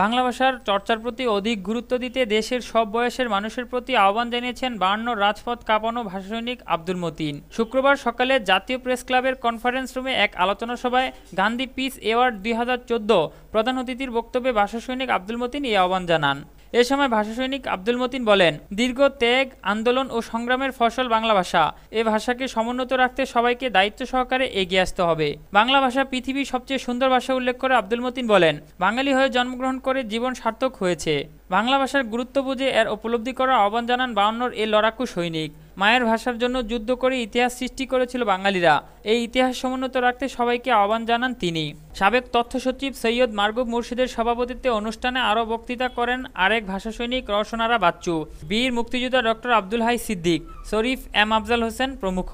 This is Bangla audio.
বাংলা ভাষার চর্চার প্রতি অধিক গুরুত্ব দিতে দেশের সব বয়সের মানুষের প্রতি আহ্বান জানিয়েছেন বায়ান্ন রাজপথ কাঁপানো ভাষাসৈনিক আব্দুল মতিন শুক্রবার সকালে জাতীয় প্রেস ক্লাবের কনফারেন্স রুমে এক আলোচনা সভায় গান্ধী পিস অ্যাওয়ার্ড দুই প্রধান অতিথির বক্তব্যে ভাষাসৈনিক আব্দুল মতিন এই আহ্বান জানান এ সময় ভাষা সৈনিক আব্দুল মতিন বলেন দীর্ঘ ত্যাগ আন্দোলন ও সংগ্রামের ফসল বাংলা ভাষা এ ভাষাকে সমুন্নত রাখতে সবাইকে দায়িত্ব সহকারে এগিয়ে আসতে হবে বাংলা ভাষা পৃথিবীর সবচেয়ে সুন্দর ভাষা উল্লেখ করে আব্দুল মতিন বলেন বাঙালি হয়ে জন্মগ্রহণ করে জীবন সার্থক হয়েছে বাংলা ভাষার গুরুত্ব বুঝে এর উপলব্ধি করার আহ্বান জানান বাউন্নর এ লড়াকু সৈনিক মায়ের ভাষার জন্য যুদ্ধ করে ইতিহাস সৃষ্টি করেছিল বাঙালিরা এই ইতিহাস সমুন্নত রাখতে সবাইকে আহ্বান জানান তিনি সাবেক তথ্য সচিব সৈয়দ মার্গুব মুর্শিদের সভাপতিত্বে অনুষ্ঠানে আরও বক্তৃতা করেন আরেক ভাষা সৈনিক রসনারা বাচ্চু বীর মুক্তিযোদ্ধা ডক্টর আব্দুল হাই সিদ্দিক শরীফ এম আফজাল হোসেন প্রমুখ